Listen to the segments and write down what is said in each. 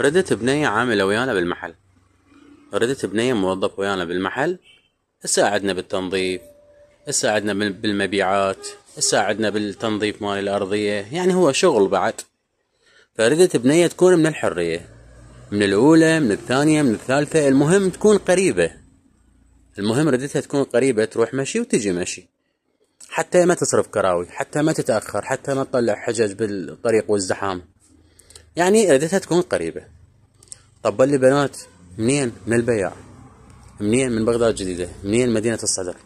ردت بنية عاملة ويانا بالمحل ردت بنية موظف ويانا بالمحل ساعدنا بالتنظيف ساعدنا بالمبيعات ساعدنا بالتنظيف مال الأرضية يعني هو شغل بعد فردت بنية تكون من الحرية من الأولى من الثانية من الثالثة المهم تكون قريبة المهم ردتها تكون قريبة تروح مشي وتجي مشي حتى ما تصرف كراوي حتى ما تتأخر حتى ما تطلع حجج بالطريق والزحام يعني ريدتها تكون قريبة طب اللي بنات منين من البياع منين من بغداد الجديدة منين مدينة الصدر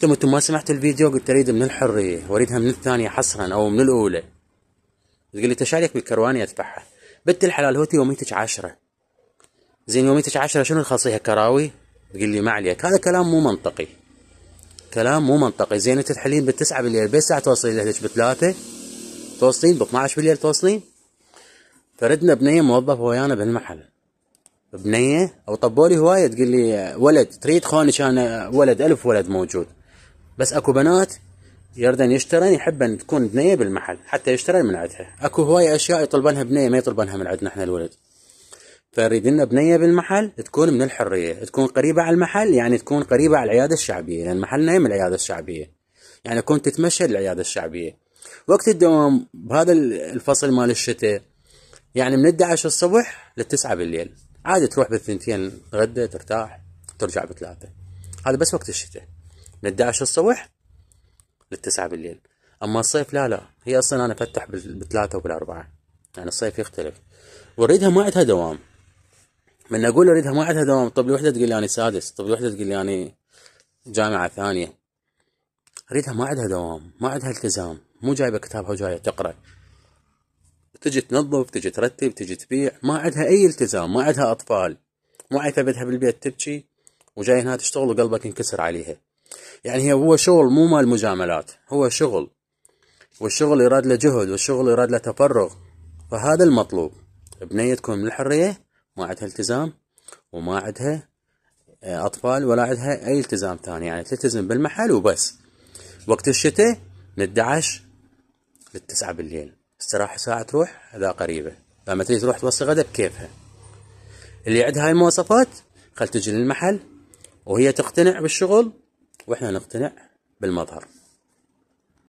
ثم انتم ما سمعت الفيديو قلت اريد من الحرية واريدها من الثانية حصرا او من الاولى تقول لي تشارك بالكرواني ادفعها بنت الحلال هوتي يوميتك عشرة زين يوميتك عشرة شنو نخلصيها كراوي تقول لي ما عليك هذا كلام مو منطقي كلام مو منطقي زين انت تحلين بالتسعة بالليل بس ساعة توصلين لهلك بثلاثة توصلين ب 12 بالليل توصلين فردنا بنية موظفة ويانا بالمحل بنية او طبولي هواية تقول لي ولد تريد خوني كان ولد الف ولد موجود بس اكو بنات يردن يشترن يحبن تكون بنية بالمحل حتى يشترن من عندها اكو هواية اشياء يطلبنها بنية ما يطلبنها من عندنا احنا الولد فنريد لنا بنية بالمحل تكون من الحرية تكون قريبة على المحل يعني تكون قريبة على العيادة الشعبية يعني لان محلنا من العيادة الشعبية يعني كنت تتمشى للعيادة الشعبية وقت الدوام بهذا الفصل مال الشتاء يعني من الدعش الصبح للتسعة بالليل عادي تروح بالثنتين تغدى ترتاح ترجع بثلاثة هذا بس وقت الشتاء من الدعش الصبح للتسعة بالليل أما الصيف لا لا هي أصلا أنا أفتح بالثلاثة وبالأربعة يعني الصيف يختلف وأريدها ما عندها دوام من أقول أريدها ما عندها دوام طب الوحدة تقول لي أنا سادس طب الوحدة تقول لي أنا جامعة ثانية أريدها ما عندها دوام ما عندها التزام مو جايبة كتابها وجاية تقرأ تجي تنظف تجي ترتب تجي تبيع ما عندها اي التزام ما عندها اطفال مو بدها بالبيت تبكي وجاي هنا تشتغل وقلبك ينكسر عليها يعني هي هو شغل مو مال مجاملات هو شغل والشغل يراد له جهد والشغل يراد له تفرغ فهذا المطلوب بنية تكون من الحرية ما عندها التزام وما عندها آه، أطفال ولا عندها أي التزام ثاني يعني تلتزم بالمحل وبس وقت الشتاء من 11 للتسعة بالليل استراحة ساعة تروح هذا قريبة لما تريد تروح توصي غدا بكيفها اللي عندها هاي المواصفات خل تجي للمحل وهي تقتنع بالشغل واحنا نقتنع بالمظهر